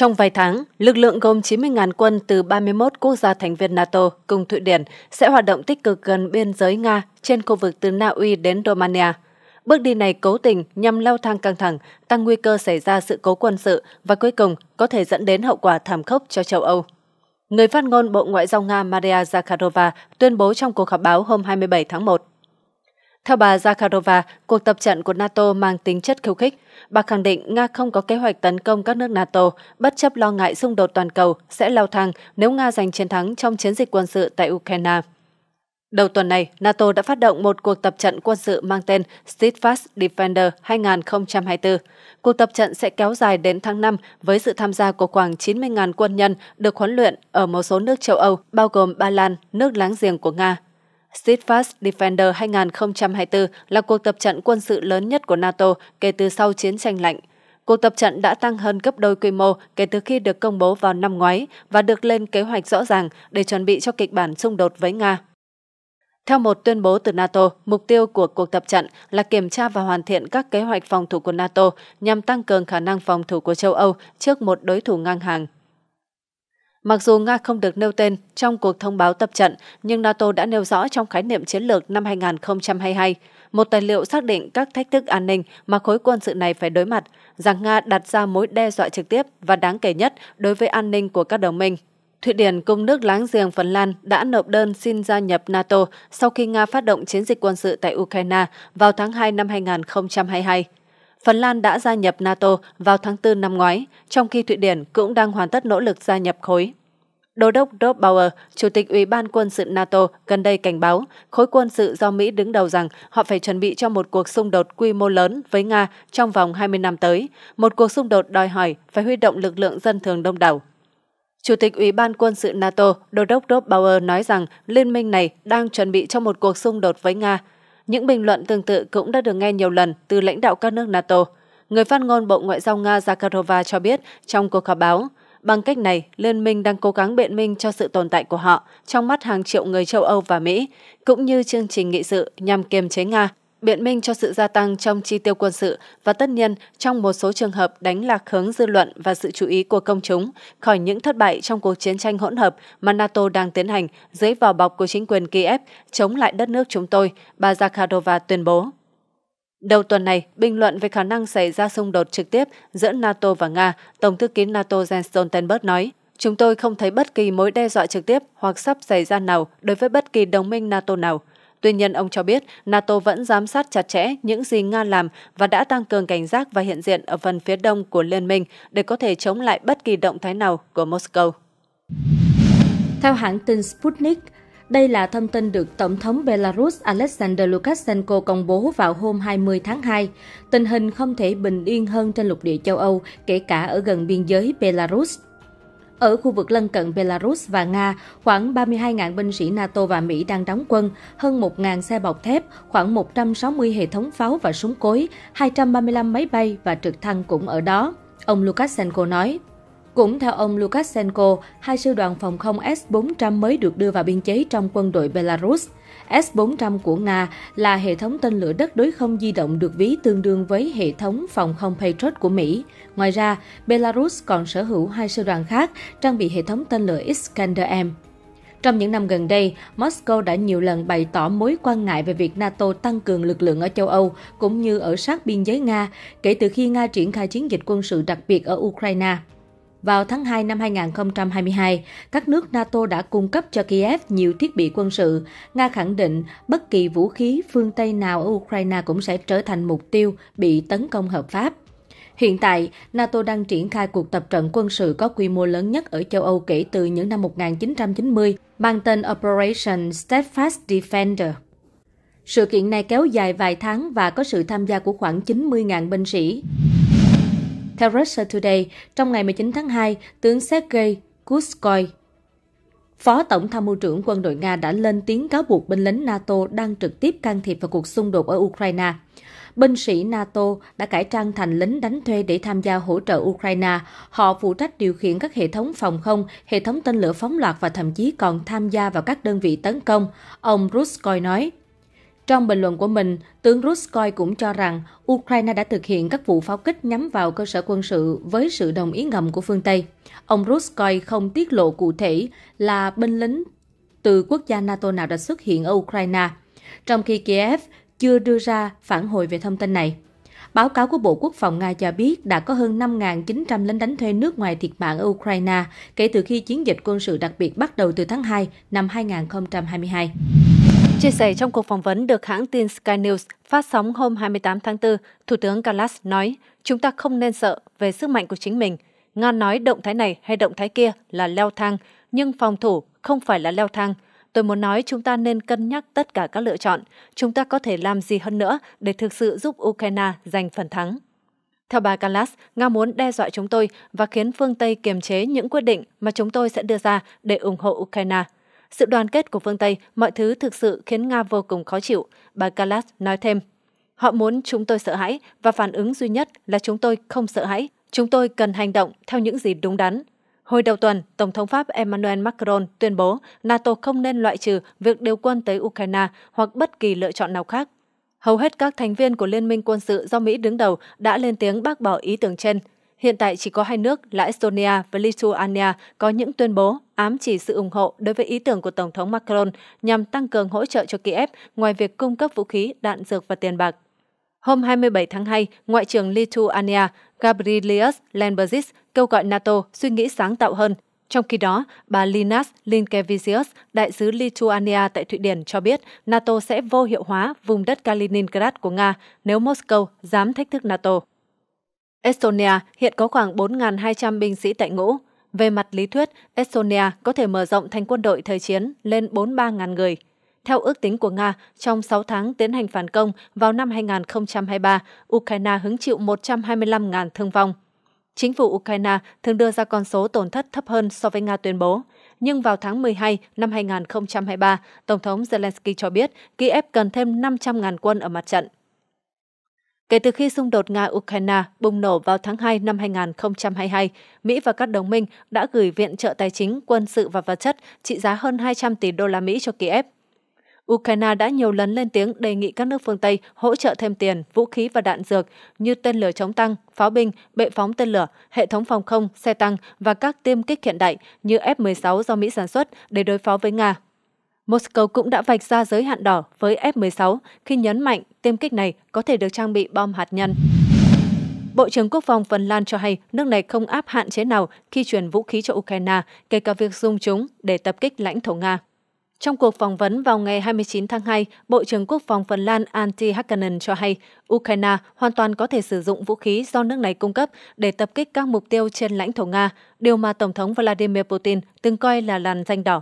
Trong vài tháng, lực lượng gồm 90.000 quân từ 31 quốc gia thành viên NATO cùng Thụy Điển sẽ hoạt động tích cực gần biên giới Nga trên khu vực từ Na Uy đến Romania. Bước đi này cố tình nhằm leo thang căng thẳng, tăng nguy cơ xảy ra sự cố quân sự và cuối cùng có thể dẫn đến hậu quả thảm khốc cho châu Âu. Người phát ngôn Bộ Ngoại giao Nga Maria Zakharova tuyên bố trong cuộc họp báo hôm 27 tháng 1. Theo bà Zakharova, cuộc tập trận của NATO mang tính chất khiêu khích. Bà khẳng định Nga không có kế hoạch tấn công các nước NATO, bất chấp lo ngại xung đột toàn cầu sẽ leo thang nếu Nga giành chiến thắng trong chiến dịch quân sự tại Ukraine. Đầu tuần này, NATO đã phát động một cuộc tập trận quân sự mang tên Steadfast Defender 2024. Cuộc tập trận sẽ kéo dài đến tháng 5 với sự tham gia của khoảng 90.000 quân nhân được huấn luyện ở một số nước châu Âu, bao gồm Ba Lan, nước láng giềng của Nga. Steadfast Defender 2024 là cuộc tập trận quân sự lớn nhất của NATO kể từ sau chiến tranh lạnh. Cuộc tập trận đã tăng hơn gấp đôi quy mô kể từ khi được công bố vào năm ngoái và được lên kế hoạch rõ ràng để chuẩn bị cho kịch bản xung đột với Nga. Theo một tuyên bố từ NATO, mục tiêu của cuộc tập trận là kiểm tra và hoàn thiện các kế hoạch phòng thủ của NATO nhằm tăng cường khả năng phòng thủ của châu Âu trước một đối thủ ngang hàng. Mặc dù Nga không được nêu tên trong cuộc thông báo tập trận, nhưng NATO đã nêu rõ trong khái niệm chiến lược năm 2022, một tài liệu xác định các thách thức an ninh mà khối quân sự này phải đối mặt, rằng Nga đặt ra mối đe dọa trực tiếp và đáng kể nhất đối với an ninh của các đồng minh. Thụy Điển cùng nước láng giềng Phần Lan đã nộp đơn xin gia nhập NATO sau khi Nga phát động chiến dịch quân sự tại Ukraine vào tháng 2 năm 2022. Phần Lan đã gia nhập NATO vào tháng 4 năm ngoái, trong khi Thụy Điển cũng đang hoàn tất nỗ lực gia nhập khối. Đô đốc Dob Bauer, Chủ tịch Ủy ban quân sự NATO, gần đây cảnh báo khối quân sự do Mỹ đứng đầu rằng họ phải chuẩn bị cho một cuộc xung đột quy mô lớn với Nga trong vòng 20 năm tới, một cuộc xung đột đòi hỏi phải huy động lực lượng dân thường đông đảo. Chủ tịch Ủy ban quân sự NATO, Đô đốc Dob Bauer nói rằng liên minh này đang chuẩn bị cho một cuộc xung đột với Nga – những bình luận tương tự cũng đã được nghe nhiều lần từ lãnh đạo các nước NATO. Người phát ngôn Bộ Ngoại giao Nga Zakharova cho biết trong cuộc họp báo, bằng cách này, Liên minh đang cố gắng biện minh cho sự tồn tại của họ trong mắt hàng triệu người châu Âu và Mỹ, cũng như chương trình nghị sự nhằm kiềm chế Nga biện minh cho sự gia tăng trong chi tiêu quân sự và tất nhiên trong một số trường hợp đánh lạc hướng dư luận và sự chú ý của công chúng khỏi những thất bại trong cuộc chiến tranh hỗn hợp mà NATO đang tiến hành dưới vỏ bọc của chính quyền Kiev chống lại đất nước chúng tôi, bà Zakharova tuyên bố. Đầu tuần này, bình luận về khả năng xảy ra xung đột trực tiếp giữa NATO và Nga, Tổng thư ký NATO Jens Stoltenberg nói, Chúng tôi không thấy bất kỳ mối đe dọa trực tiếp hoặc sắp xảy ra nào đối với bất kỳ đồng minh NATO nào. Tuy nhiên, ông cho biết NATO vẫn giám sát chặt chẽ những gì Nga làm và đã tăng cường cảnh giác và hiện diện ở phần phía đông của Liên minh để có thể chống lại bất kỳ động thái nào của Moscow. Theo hãng tin Sputnik, đây là thông tin được Tổng thống Belarus Alexander Lukashenko công bố vào hôm 20 tháng 2. Tình hình không thể bình yên hơn trên lục địa châu Âu, kể cả ở gần biên giới Belarus. Ở khu vực lân cận Belarus và Nga, khoảng 32.000 binh sĩ NATO và Mỹ đang đóng quân, hơn 1.000 xe bọc thép, khoảng 160 hệ thống pháo và súng cối, 235 máy bay và trực thăng cũng ở đó. Ông Lukashenko nói, cũng theo ông Lukashenko, hai sư đoàn phòng không S-400 mới được đưa vào biên chế trong quân đội Belarus. S-400 của Nga là hệ thống tên lửa đất đối không di động được ví tương đương với hệ thống phòng không Patriot của Mỹ. Ngoài ra, Belarus còn sở hữu hai sư đoàn khác trang bị hệ thống tên lửa Iskander-M. Trong những năm gần đây, Moscow đã nhiều lần bày tỏ mối quan ngại về việc NATO tăng cường lực lượng ở châu Âu cũng như ở sát biên giới Nga kể từ khi Nga triển khai chiến dịch quân sự đặc biệt ở Ukraine. Vào tháng 2 năm 2022, các nước NATO đã cung cấp cho Kiev nhiều thiết bị quân sự. Nga khẳng định bất kỳ vũ khí phương Tây nào ở Ukraine cũng sẽ trở thành mục tiêu bị tấn công hợp pháp. Hiện tại, NATO đang triển khai cuộc tập trận quân sự có quy mô lớn nhất ở châu Âu kể từ những năm 1990, mang tên Operation Steadfast Defender. Sự kiện này kéo dài vài tháng và có sự tham gia của khoảng 90.000 binh sĩ. Theo Russia Today, trong ngày 19 tháng 2, tướng Sergei Kuskoy, Phó Tổng tham mưu trưởng quân đội Nga đã lên tiếng cáo buộc binh lính NATO đang trực tiếp can thiệp vào cuộc xung đột ở Ukraine. Binh sĩ NATO đã cải trang thành lính đánh thuê để tham gia hỗ trợ Ukraine. Họ phụ trách điều khiển các hệ thống phòng không, hệ thống tên lửa phóng loạt và thậm chí còn tham gia vào các đơn vị tấn công, ông Ruskoy nói. Trong bình luận của mình, tướng Ruskoy cũng cho rằng Ukraine đã thực hiện các vụ pháo kích nhắm vào cơ sở quân sự với sự đồng ý ngầm của phương Tây. Ông Ruskoy không tiết lộ cụ thể là binh lính từ quốc gia NATO nào đã xuất hiện ở Ukraine, trong khi Kiev chưa đưa ra phản hồi về thông tin này. Báo cáo của Bộ Quốc phòng Nga cho biết đã có hơn 5.900 lính đánh thuê nước ngoài thiệt mạng ở Ukraine kể từ khi chiến dịch quân sự đặc biệt bắt đầu từ tháng 2 năm 2022. Chia sẻ trong cuộc phỏng vấn được hãng tin Sky News phát sóng hôm 28 tháng 4, Thủ tướng Kallas nói, chúng ta không nên sợ về sức mạnh của chính mình. Nga nói động thái này hay động thái kia là leo thang, nhưng phòng thủ không phải là leo thang. Tôi muốn nói chúng ta nên cân nhắc tất cả các lựa chọn. Chúng ta có thể làm gì hơn nữa để thực sự giúp Ukraine giành phần thắng. Theo bà Kallas, Nga muốn đe dọa chúng tôi và khiến phương Tây kiềm chế những quyết định mà chúng tôi sẽ đưa ra để ủng hộ Ukraine sự đoàn kết của phương Tây, mọi thứ thực sự khiến Nga vô cùng khó chịu, bà Kalas nói thêm. Họ muốn chúng tôi sợ hãi và phản ứng duy nhất là chúng tôi không sợ hãi. Chúng tôi cần hành động theo những gì đúng đắn. Hồi đầu tuần, Tổng thống Pháp Emmanuel Macron tuyên bố NATO không nên loại trừ việc điều quân tới Ukraine hoặc bất kỳ lựa chọn nào khác. Hầu hết các thành viên của Liên minh quân sự do Mỹ đứng đầu đã lên tiếng bác bỏ ý tưởng trên hiện tại chỉ có hai nước là Estonia và Lithuania có những tuyên bố ám chỉ sự ủng hộ đối với ý tưởng của Tổng thống Macron nhằm tăng cường hỗ trợ cho Kiev ngoài việc cung cấp vũ khí, đạn dược và tiền bạc. Hôm 27 tháng 2, Ngoại trưởng Lithuania Gabrielius Landsbergis kêu gọi NATO suy nghĩ sáng tạo hơn. Trong khi đó, bà Linas Linkevicius, đại sứ Lithuania tại Thụy Điển cho biết NATO sẽ vô hiệu hóa vùng đất Kaliningrad của Nga nếu Moscow dám thách thức NATO. Estonia hiện có khoảng 4.200 binh sĩ tại ngũ. Về mặt lý thuyết, Estonia có thể mở rộng thành quân đội thời chiến lên 43.000 người. Theo ước tính của Nga, trong 6 tháng tiến hành phản công vào năm 2023, Ukraine hứng chịu 125.000 thương vong. Chính phủ Ukraine thường đưa ra con số tổn thất thấp hơn so với Nga tuyên bố. Nhưng vào tháng 12 năm 2023, Tổng thống Zelensky cho biết Kiev cần thêm 500.000 quân ở mặt trận. Kể từ khi xung đột Nga-Ukraine bùng nổ vào tháng 2 năm 2022, Mỹ và các đồng minh đã gửi viện trợ tài chính, quân sự và vật chất trị giá hơn 200 tỷ đô la Mỹ cho Kiev. Ukraine đã nhiều lần lên tiếng đề nghị các nước phương Tây hỗ trợ thêm tiền, vũ khí và đạn dược như tên lửa chống tăng, pháo binh, bệ phóng tên lửa, hệ thống phòng không, xe tăng và các tiêm kích hiện đại như F-16 do Mỹ sản xuất để đối phó với Nga Moscow cũng đã vạch ra giới hạn đỏ với F-16 khi nhấn mạnh tiêm kích này có thể được trang bị bom hạt nhân. Bộ trưởng Quốc phòng Phần Lan cho hay nước này không áp hạn chế nào khi chuyển vũ khí cho Ukraine, kể cả việc dùng chúng để tập kích lãnh thổ Nga. Trong cuộc phỏng vấn vào ngày 29 tháng 2, Bộ trưởng Quốc phòng Phần Lan Antti Hakkanen cho hay Ukraine hoàn toàn có thể sử dụng vũ khí do nước này cung cấp để tập kích các mục tiêu trên lãnh thổ Nga, điều mà Tổng thống Vladimir Putin từng coi là làn danh đỏ.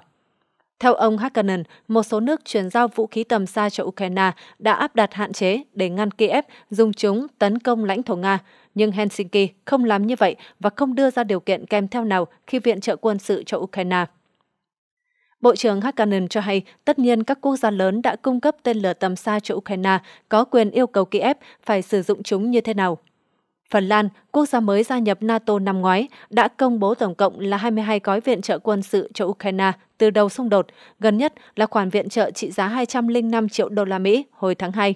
Theo ông Hakanen, một số nước chuyển giao vũ khí tầm xa cho Ukraine đã áp đặt hạn chế để ngăn Kiev dùng chúng tấn công lãnh thổ Nga, nhưng Helsinki không làm như vậy và không đưa ra điều kiện kèm theo nào khi viện trợ quân sự cho Ukraine. Bộ trưởng Hakanen cho hay, tất nhiên các quốc gia lớn đã cung cấp tên lửa tầm xa cho Ukraine có quyền yêu cầu Kiev phải sử dụng chúng như thế nào. Phần Lan, quốc gia mới gia nhập NATO năm ngoái, đã công bố tổng cộng là 22 gói viện trợ quân sự cho Ukraine từ đầu xung đột, gần nhất là khoản viện trợ trị giá 205 triệu đô la Mỹ hồi tháng 2.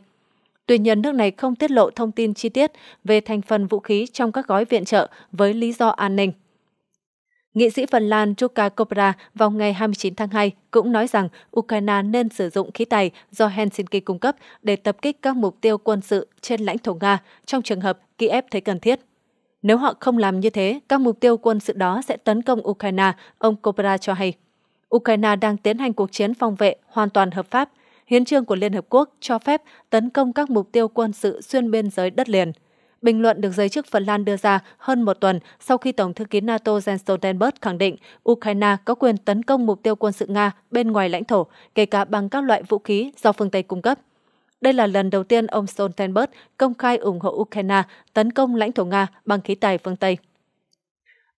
Tuy nhiên, nước này không tiết lộ thông tin chi tiết về thành phần vũ khí trong các gói viện trợ với lý do an ninh. Nghị sĩ Phần Lan Jukka Kopra vào ngày 29 tháng 2 cũng nói rằng Ukraine nên sử dụng khí tài do Helsinki cung cấp để tập kích các mục tiêu quân sự trên lãnh thổ Nga trong trường hợp Kiev thấy cần thiết. Nếu họ không làm như thế, các mục tiêu quân sự đó sẽ tấn công Ukraine, ông Kopra cho hay. Ukraine đang tiến hành cuộc chiến phòng vệ hoàn toàn hợp pháp. Hiến trương của Liên Hợp Quốc cho phép tấn công các mục tiêu quân sự xuyên biên giới đất liền. Bình luận được giới chức Phần Lan đưa ra hơn một tuần sau khi Tổng thư ký NATO Jens Stoltenberg khẳng định Ukraine có quyền tấn công mục tiêu quân sự Nga bên ngoài lãnh thổ, kể cả bằng các loại vũ khí do phương Tây cung cấp. Đây là lần đầu tiên ông Stoltenberg công khai ủng hộ Ukraine tấn công lãnh thổ Nga bằng khí tài phương Tây.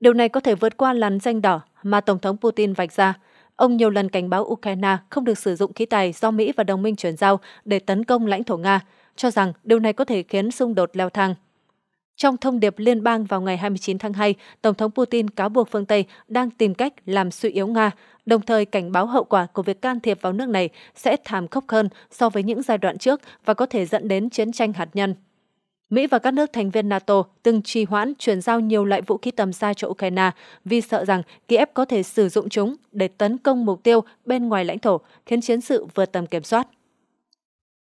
Điều này có thể vượt qua làn danh đỏ mà Tổng thống Putin vạch ra – Ông nhiều lần cảnh báo Ukraine không được sử dụng khí tài do Mỹ và đồng minh chuyển giao để tấn công lãnh thổ Nga, cho rằng điều này có thể khiến xung đột leo thang. Trong thông điệp liên bang vào ngày 29 tháng 2, Tổng thống Putin cáo buộc phương Tây đang tìm cách làm suy yếu Nga, đồng thời cảnh báo hậu quả của việc can thiệp vào nước này sẽ thảm khốc hơn so với những giai đoạn trước và có thể dẫn đến chiến tranh hạt nhân. Mỹ và các nước thành viên NATO từng trì hoãn chuyển giao nhiều loại vũ khí tầm xa cho Ukraine vì sợ rằng Kiev có thể sử dụng chúng để tấn công mục tiêu bên ngoài lãnh thổ, khiến chiến sự vượt tầm kiểm soát.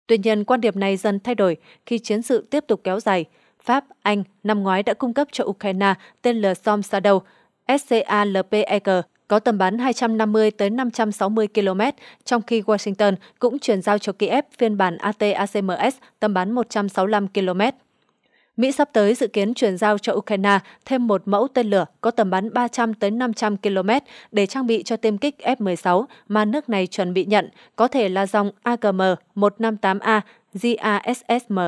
Tuy nhiên, quan điểm này dần thay đổi khi chiến sự tiếp tục kéo dài. Pháp, Anh năm ngoái đã cung cấp cho Ukraine tên lửa Storm Shadow SCALPEG có tầm bắn 250 tới 560 km, trong khi Washington cũng chuyển giao cho Kiev phiên bản ATACMS tầm bắn 165 km. Mỹ sắp tới dự kiến chuyển giao cho Ukraine thêm một mẫu tên lửa có tầm bắn 300 tới 500 km để trang bị cho tiêm kích F-16 mà nước này chuẩn bị nhận, có thể là dòng AGM-158A GASSM.